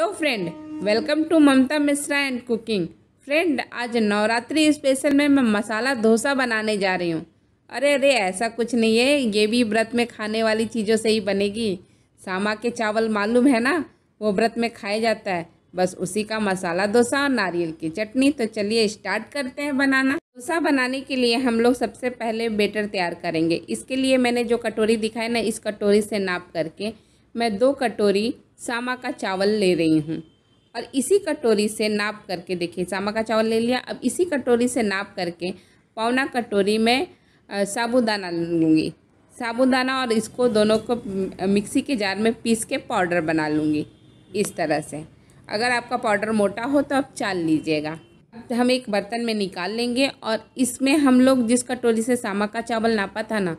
hello friend welcome to Mamta Mishra and cooking friend आज Navratri special में मैं मसाला डोसा बनाने जा रही हूँ अरे अरे ऐसा कुछ नहीं है ये भी व्रत में खाने वाली चीज़ों से ही बनेगी सामा के चावल मालूम है ना वो व्रत में खाया जाता है बस उसी का मसाला डोसा और नारियल की चटनी तो चलिए स्टार्ट करते हैं बनाना डोसा बनाने के लिए हम लोग सबसे पहले बेटर तैयार करेंगे इसके लिए मैंने जो कटोरी दिखाई ना इस कटोरी से नाप करके मैं दो कटोरी सामा का चावल ले रही हूँ और इसी कटोरी से नाप करके देखिए सामा का चावल ले लिया अब इसी कटोरी से नाप करके पौना कटोरी में साबुदाना लूँगी साबुदाना और इसको दोनों को मिक्सी के जार में पीस के पाउडर बना लूँगी इस तरह से अगर आपका पाउडर मोटा हो तो आप चाल लीजिएगा तो हम एक बर्तन में निकाल लेंगे और इसमें हम लोग जिस कटोरी से सामा का चावल नापा था ना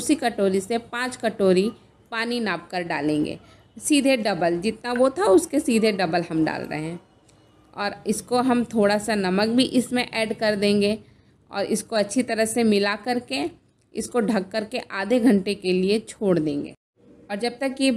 उसी कटोरी से पाँच कटोरी पानी नाप कर डालेंगे सीधे डबल जितना वो था उसके सीधे डबल हम डाल रहे हैं और इसको हम थोड़ा सा नमक भी इसमें ऐड कर देंगे और इसको अच्छी तरह से मिला करके इसको ढक करके आधे घंटे के लिए छोड़ देंगे और जब तक ये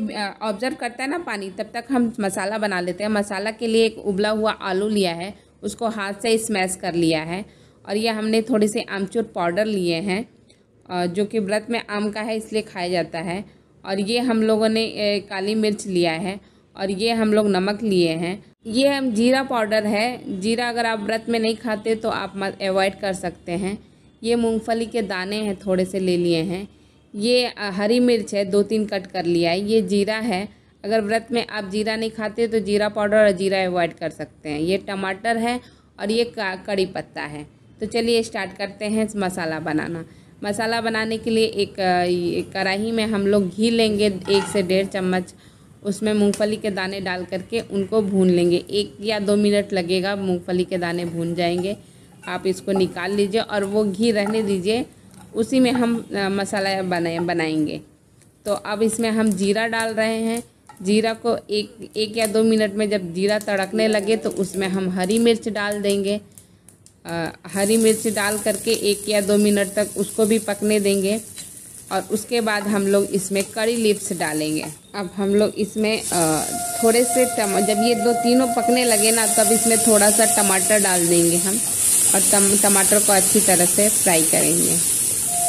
ऑब्ज़र्व करता है ना पानी तब तक हम मसाला बना लेते हैं मसाला के लिए एक उबला हुआ आलू लिया है उसको हाथ से स्मैश कर लिया है और ये हमने थोड़े से आमचूर पाउडर लिए हैं जो कि व्रत में आम का है इसलिए खाया जाता है और ये हम लोगों ने काली मिर्च लिया है और ये हम लोग नमक लिए हैं ये हम जीरा पाउडर है जीरा अगर आप व्रत में नहीं खाते तो आप मत अवॉइड कर सकते हैं ये मूंगफली के दाने हैं थोड़े से ले लिए हैं ये हरी मिर्च है दो तीन कट कर लिया है ये जीरा है अगर व्रत में आप जीरा नहीं खाते तो जीरा पाउडर और जीरा अवॉइड कर सकते हैं ये टमाटर है और ये कड़ी पत्ता है तो चलिए स्टार्ट करते हैं मसाला बनाना मसाला बनाने के लिए एक, कढ़ाही कढ़ाई में हम लोग घी लेंगे एक से डेढ़ चम्मच उसमें मूंगफली के दाने डाल करके उनको भून लेंगे एक या दो मिनट लगेगा मूंगफली के दाने भून जाएंगे आप इसको निकाल लीजिए और वो घी रहने दीजिए उसी में हम मसाला बनाए बनाएंगे तो अब इसमें हम जीरा डाल रहे हैं जीरा को एक एक या दो मिनट में जब जीरा तड़कने लगे तो उसमें हम हरी मिर्च डाल देंगे हरी मिर्च डाल करके एक या दो मिनट तक उसको भी पकने देंगे और उसके बाद हम लोग इसमें करी लिप्स डालेंगे अब हम लोग इसमें थोड़े से टम जब ये दो तीनों पकने लगे ना तब इसमें थोड़ा सा टमाटर डाल देंगे हम और टम टमाटर को अच्छी तरह से फ्राई करेंगे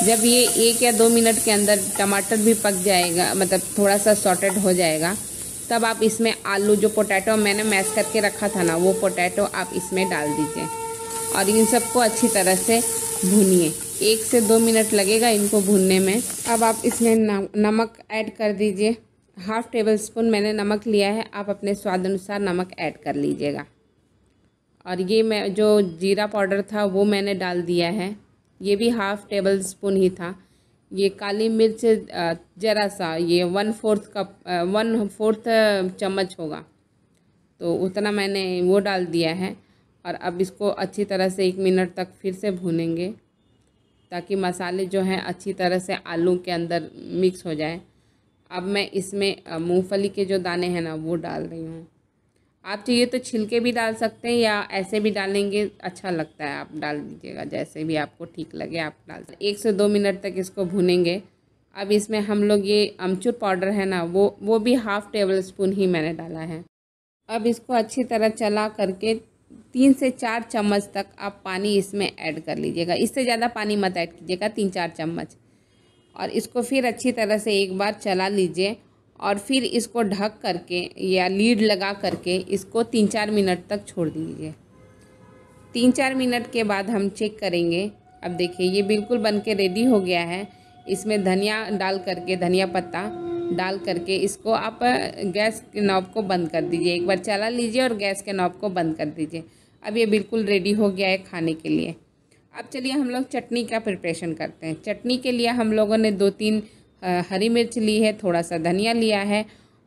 जब ये एक या दो मिनट के अंदर टमाटर भी पक जाएगा मतलब थोड़ा सा सॉटेड हो जाएगा तब आप इसमें आलू जो पोटैटो मैंने मैश करके रखा था ना वो पोटैटो आप इसमें डाल दीजिए और इन सबको अच्छी तरह से भूनिए एक से दो मिनट लगेगा इनको भूनने में अब आप इसमें नमक ऐड कर दीजिए हाफ़ टेबल स्पून मैंने नमक लिया है आप अपने स्वाद अनुसार नमक ऐड कर लीजिएगा और ये मैं जो जीरा पाउडर था वो मैंने डाल दिया है ये भी हाफ़ टेबल स्पून ही था ये काली मिर्च ज़रा सा ये one fourth cup one fourth चम्मच होगा तो उतना मैंने वो डाल दिया है और अब इसको अच्छी तरह से एक मिनट तक फिर से भूनेंगे ताकि मसाले जो हैं अच्छी तरह से आलू के अंदर मिक्स हो जाए अब मैं इसमें मूंगफली के जो दाने हैं ना वो डाल रही हूँ आप चाहिए तो छिलके भी डाल सकते हैं या ऐसे भी डालेंगे अच्छा लगता है आप डाल दीजिएगा जैसे भी आपको ठीक लगे आप डाल एक से दो मिनट तक इसको भूनेंगे अब इसमें हम लोग ये अमचूर पाउडर है ना वो वो भी हाफ़ टेबल स्पून ही मैंने डाला है अब इसको अच्छी तरह चला करके तीन से चार चम्मच तक आप पानी इसमें ऐड कर लीजिएगा इससे ज़्यादा पानी मत ऐड कीजिएगा तीन चार चम्मच और इसको फिर अच्छी तरह से एक बार चला लीजिए और फिर इसको ढक करके या लीड लगा करके इसको तीन चार मिनट तक छोड़ दीजिए तीन चार मिनट के बाद हम चेक करेंगे अब देखिए ये बिल्कुल बन के रेडी हो गया है इसमें धनिया डाल करके धनिया पत्ता डाल करके इसको आप गैस के नॉब को बंद कर दीजिए एक बार चला लीजिए और गैस के नॉब को बंद कर दीजिए अब ये बिल्कुल रेडी हो गया है खाने के लिए अब चलिए हम लोग चटनी का प्रिपरेशन करते हैं चटनी के लिए हम लोगों ने दो तीन हरी मिर्च ली है थोड़ा सा धनिया लिया है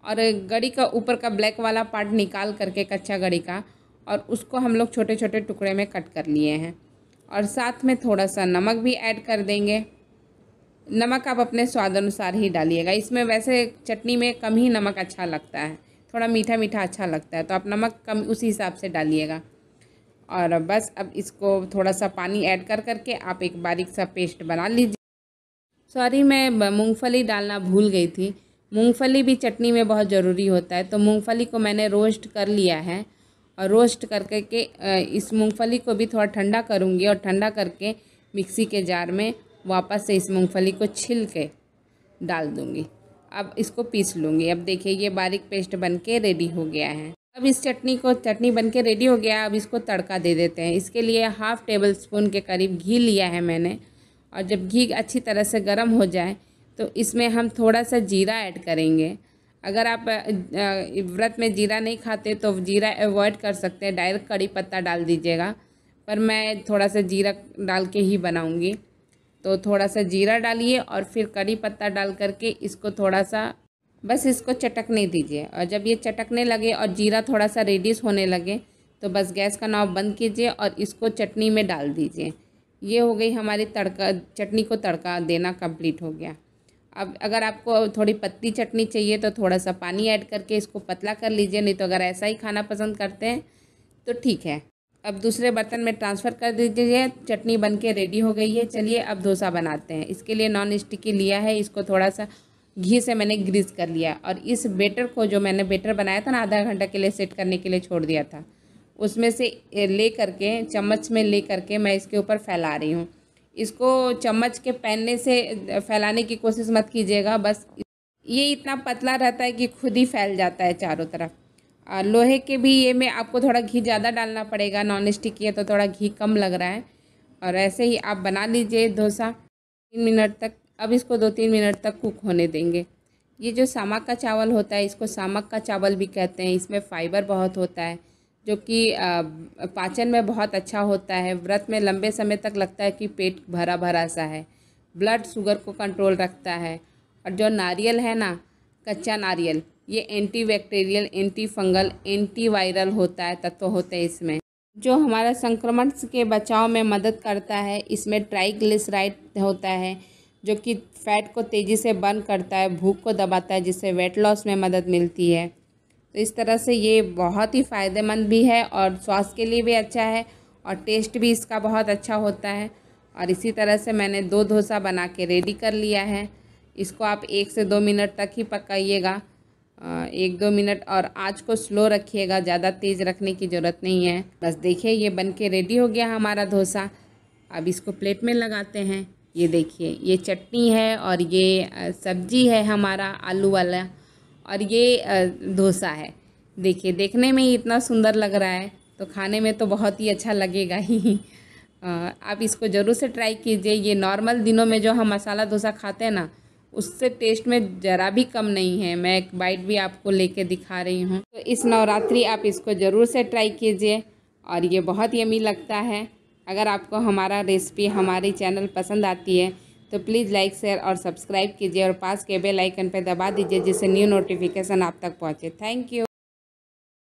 और गड़ी का ऊपर का ब्लैक वाला पार्ट निकाल करके कच्चा गड़ी का और उसको हम लोग छोटे छोटे टुकड़े में कट कर लिए हैं और साथ में थोड़ा सा नमक भी ऐड कर देंगे नमक आप अपने स्वाद अनुसार ही डालिएगा इसमें वैसे चटनी में कम ही नमक अच्छा लगता है थोड़ा मीठा मीठा अच्छा लगता है तो आप नमक कम उसी हिसाब से डालिएगा और बस अब इसको थोड़ा सा पानी ऐड कर करके आप एक बारीक सा पेस्ट बना लीजिए सॉरी मैं मूंगफली डालना भूल गई थी मूंगफली भी चटनी में बहुत ज़रूरी होता है तो मूंगफली को मैंने रोस्ट कर लिया है और रोस्ट कर के इस मूंगफली को भी थोड़ा ठंडा करूँगी और ठंडा करके मिक्सी के जार में वापस से इस मूँगफली को छिल के डाल दूँगी अब इसको पीस लूँगी अब देखिए ये बारीक पेस्ट बन के रेडी हो गया है अब इस चटनी को चटनी बन के रेडी हो गया अब इसको तड़का दे देते हैं इसके लिए हाफ़ टेबल स्पून के करीब घी लिया है मैंने और जब घी अच्छी तरह से गर्म हो जाए तो इसमें हम थोड़ा सा जीरा ऐड करेंगे अगर आप व्रत में जीरा नहीं खाते तो जीरा अवॉइड कर सकते हैं डायरेक्ट कड़ी पत्ता डाल दीजिएगा पर मैं थोड़ा सा जीरा डाल के ही बनाऊँगी तो थोड़ा सा जीरा डालिए और फिर करी पत्ता डाल करके इसको थोड़ा सा बस इसको चटकने दीजिए और जब ये चटकने लगे और जीरा थोड़ा सा रेडिश होने लगे तो बस गैस का नाव बंद कीजिए और इसको चटनी में डाल दीजिए ये हो गई हमारी तड़का चटनी को तड़का देना कंप्लीट हो गया अब अगर आपको थोड़ी पत्ती चटनी चाहिए तो थोड़ा सा पानी ऐड करके इसको पतला कर लीजिए नहीं तो अगर ऐसा ही खाना पसंद करते हैं तो ठीक है अब दूसरे बर्तन में ट्रांसफ़र कर दीजिए चटनी बन के रेडी हो गई है चलिए अब डोसा बनाते हैं इसके लिए नॉन स्टिकी लिया है इसको थोड़ा सा घी से मैंने ग्रीस कर लिया और इस बेटर को जो मैंने बेटर बनाया था ना आधा घंटा के लिए सेट करने के लिए छोड़ दिया था उसमें से ले करके चम्मच में ले करके मैं इसके ऊपर फैला रही हूँ इसको चम्मच के पहनने से फैलाने की कोशिश मत कीजिएगा बस ये इतना पतला रहता है कि खुद ही फैल जाता है चारों तरफ लोहे के भी ये में आपको थोड़ा घी ज़्यादा डालना पड़ेगा नॉन स्टिक है तो थोड़ा घी कम लग रहा है और ऐसे ही आप बना लीजिए डोसा तीन मिनट तक अब इसको दो तीन मिनट तक कुक होने देंगे ये जो सामक का चावल होता है इसको सामक का चावल भी कहते हैं इसमें फाइबर बहुत होता है जो कि पाचन में बहुत अच्छा होता है व्रत में लंबे समय तक लगता है कि पेट भरा भरा सा है ब्लड शुगर को कंट्रोल रखता है और जो नारियल है ना कच्चा नारियल ये anti bacterial anti fungal anti viral होता है तत्व होते हैं इसमें जो हमारा संक्रमण के बचाव में मदद करता है इसमें ट्राइग्लिसराइड होता है जो कि फैट को तेज़ी से बर्न करता है भूख को दबाता है जिससे वेट लॉस में मदद मिलती है तो इस तरह से ये बहुत ही फ़ायदेमंद भी है और स्वास्थ्य के लिए भी अच्छा है और टेस्ट भी इसका बहुत अच्छा होता है और इसी तरह से मैंने दो डोसा बना के रेडी कर लिया है इसको आप एक से दो मिनट तक ही पकाइएगा एक दो मिनट और आज को स्लो रखिएगा ज़्यादा तेज़ रखने की ज़रूरत नहीं है बस देखिए ये बन के रेडी हो गया हमारा डोसा अब इसको प्लेट में लगाते हैं ये देखिए ये चटनी है और ये सब्जी है हमारा आलू वाला और ये डोसा है देखिए देखने में ही इतना सुंदर लग रहा है तो खाने में तो बहुत ही अच्छा लगेगा ही आप इसको ज़रूर से ट्राई कीजिए ये नॉर्मल दिनों में जो हम मसाला डोसा खाते हैं ना उससे टेस्ट में ज़रा भी कम नहीं है मैं एक बाइट भी आपको लेके दिखा रही हूँ तो इस नवरात्रि आप इसको ज़रूर से ट्राई कीजिए और ये बहुत यमी लगता है अगर आपको हमारा रेसिपी हमारी चैनल पसंद आती है तो प्लीज़ लाइक शेयर और सब्सक्राइब कीजिए और पास के बेल आइकन पर दबा दीजिए जिससे न्यू नोटिफिकेशन आप तक पहुँचे थैंक यू